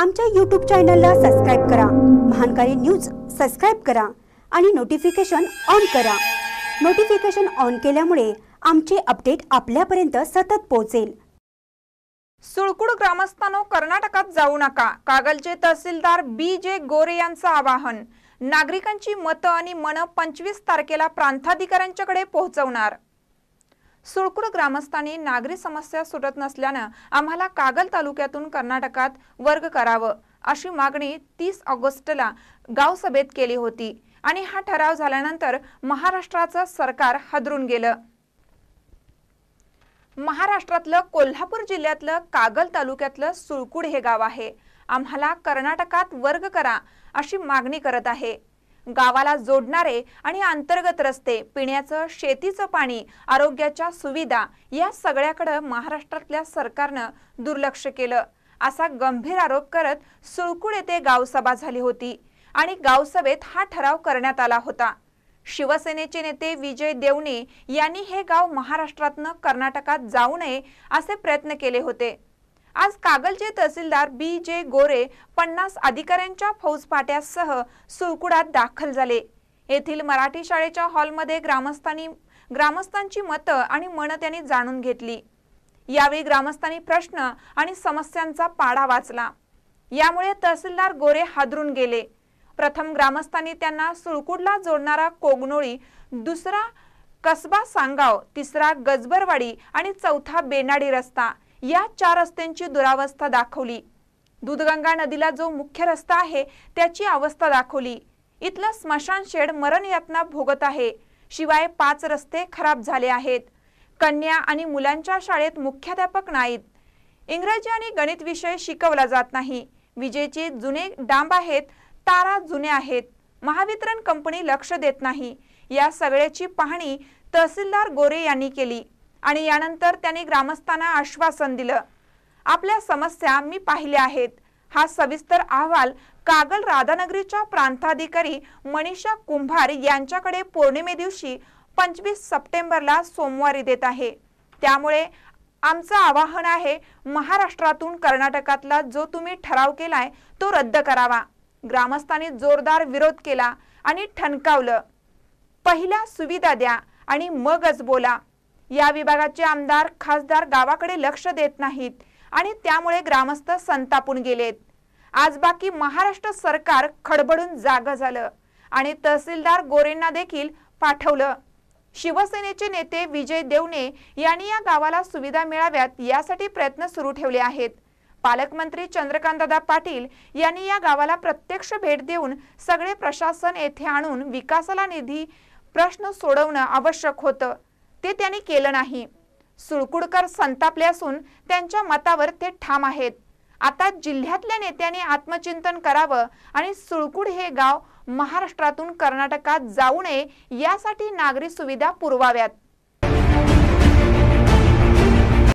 आमच्या यूट्यूब चॅनलला सबस्क्राईब करा महानकारी न्यूज सबस्क्राईब करा आणि नोटिफिकेशन ऑन करा नोटिफिकेशन ऑन केल्यामुळे आमचे अपडेट आपल्यापर्यंत सतत पोहोचेल सुळकुड ग्रामस्थांनो कर्नाटकात जाऊ नका कागलचे तहसीलदार बी जे गोरे यांचं आवाहन नागरिकांची मतं आणि मनं पंचवीस तारखेला प्रांताधिकाऱ्यांच्याकडे पोहोचवणार सुळकूड ग्रामस्थांनी नागरी समस्या सुटत नसल्यानं आम्हाला कागल तालुक्यातून कर्नाटकात वर्ग करावं अशी मागणी तीस ऑगस्टला गावसभेत केली होती आणि हा ठराव झाल्यानंतर महाराष्ट्राचं सरकार हादरून गेलं महाराष्ट्रातलं कोल्हापूर जिल्ह्यातलं कागल तालुक्यातलं सुळकूड हे गाव आहे आम्हाला कर्नाटकात वर्ग करा अशी मागणी करत आहे गावाला जोडणारे आणि अंतर्गत रस्ते पिण्याचं शेतीचं पाणी आरोग्याच्या सुविधा या सगळ्याकडं महाराष्ट्रातल्या सरकारनं दुर्लक्ष केलं असा गंभीर आरोप करत सुळकुड येथे गावसभा झाली होती आणि गावसभेत हा ठराव करण्यात आला होता शिवसेनेचे नेते विजय देवणे यांनी हे गाव महाराष्ट्रातनं कर्नाटकात जाऊ नये असे प्रयत्न केले होते आज कागलचे तहसीलदार बी जे गोरे पन्नास अधिकाऱ्यांच्या फौजफाट्यासह सुळकुडात दाखल झाले येथील मराठी शाळेच्या हॉलमध्ये ग्रामस्थांनी ग्रामस्थांची मतं आणि मनं त्यांनी जाणून घेतली यावेळी ग्रामस्थांनी प्रश्न आणि समस्यांचा पाढा वाचला यामुळे तहसीलदार गोरे हादरून गेले प्रथम ग्रामस्थांनी त्यांना सुळकुडला जोडणारा कोगनोळी दुसरा कसबा सांगाव तिसरा गजबरवाडी आणि चौथा बेनाडी रस्ता या चार रस्त्यांची दुरावस्था दाखवली दूधगंगा नदीला जो मुख्य रस्ता आहे त्याची अवस्था दाखवली इथला स्मशान शेड यातना भोगत आहे शिवाय पाच रस्ते खराब झाले आहेत कन्या आणि मुलांच्या शाळेत मुख्याध्यापक नाहीत इंग्रजी आणि गणित विषय शिकवला जात नाही विजेचे जुने डांब आहेत तारा जुने आहेत महावितरण कंपनी लक्ष देत नाही या सगळ्याची पाहणी तहसीलदार गोरे यांनी केली आणि यानंतर त्यांनी ग्रामस्थांना आश्वासन दिलं आपल्या समस्या मी पाहिल्या आहेत हा सविस्तर अहवाल कागल राधानगरीच्या प्रांताधिकारी मनीषा कुंभार यांच्याकडे पौर्णिमे दिवशी पंचवीस सप्टेंबरला सोमवारी देत आहे त्यामुळे आमचं आवाहन आहे महाराष्ट्रातून कर्नाटकातला जो तुम्ही ठराव केलाय तो रद्द करावा ग्रामस्थांनी जोरदार विरोध केला आणि ठणकावलं पहिल्या सुविधा द्या आणि मगच बोला या विभागाचे आमदार खासदार गावाकडे लक्ष देत नाहीत आणि त्यामुळे ग्रामस्थ संतापून गेलेत आज बाकी महाराष्ट्र सरकार खडबडून जाग झालं आणि तहसीलदार गोरेंना देखील पाठवलं शिवसेनेचे नेते विजय देवणे यांनी या गावाला सुविधा मिळाव्यात यासाठी प्रयत्न सुरू ठेवले आहेत पालकमंत्री चंद्रकांतदा पाटील यांनी या गावाला प्रत्यक्ष भेट देऊन सगळे प्रशासन येथे आणून विकासाला निधी प्रश्न सोडवणं आवश्यक होतं ते त्यांनी केलं नाही सुळकुडकर संतापले असून त्यांच्या मतावर ते ठाम आहेत आता जिल्ह्यातल्या नेत्याने आत्मचिंतन करावं आणि सुळकुड हे गाव महाराष्ट्रातून कर्नाटकात जाऊ नये यासाठी नागरी सुविधा पुरवाव्यात